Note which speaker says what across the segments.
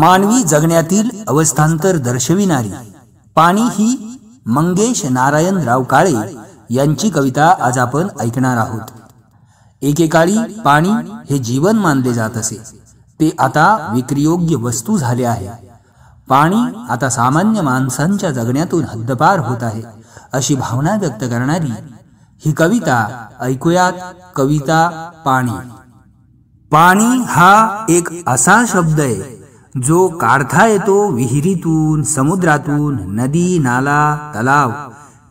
Speaker 1: मानवी जगण्यातील अवस्थांतर दर्शविणारी पाणी ही मंगेश नारायणराव काळे यांची कविता आज आपण ऐकणार आहोत एकेकाळी पाणी हे जीवन मानले जात असे ते आता विक्रीयोग्य वस्तू झाले आहे पाणी आता सामान्य माणसांच्या जगण्यातून हद्दपार होत आहे अशी भावना व्यक्त करणारी ही कविता ऐकूयात कविता पाणी पाणी हा एक असा शब्द आहे जो काढता येतो विहिरीतून समुद्रातून नदी नाला तलाव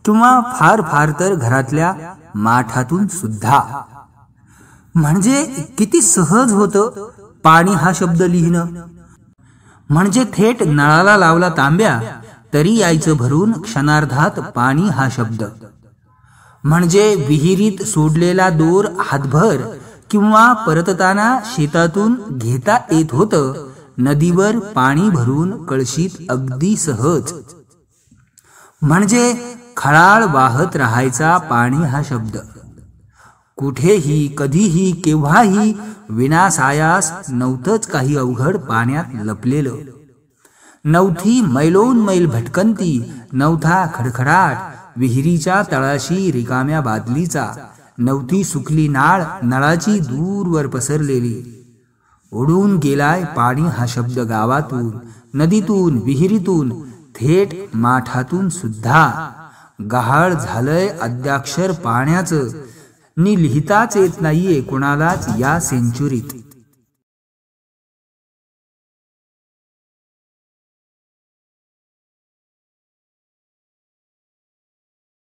Speaker 1: किंवा फार फार तर घरातल्या माठातून सुद्धा म्हणजे किती सहज होतं पाणी हा शब्द लिहिणं म्हणजे थेट नळाला लावला तांब्या तरी यायचं भरून क्षणार्धात पाणी हा शब्द म्हणजे विहिरीत सोडलेला दोर हातभर किंवा परतताना शेतातून घेता येत होतं नदीवर पाणी भरून कळशीत अगदी सहज म्हणजे खळाळ वाहत राहायचा पाणी हा शब्द कुठेही कधीही केव्हाही विनासायास नव्हतंच काही अवघड पाण्यात लपलेलं नवथी मैलोन मैल भटकंती नवथा खडखडाट विहिरीच्या तळाशी रिकाम्या बादलीचा नवथी सुकली नाळ नळाची दूरवर पसरलेली उडून गेलाय पाणी हा शब्द गावातून नदीतून विहिरीतून थेट माठातून सुद्धा गहाळ झालंय अद्याक्षर पाण्याचं नि लिहिताच येत नाहीये कोणालाच या सेंचुरीत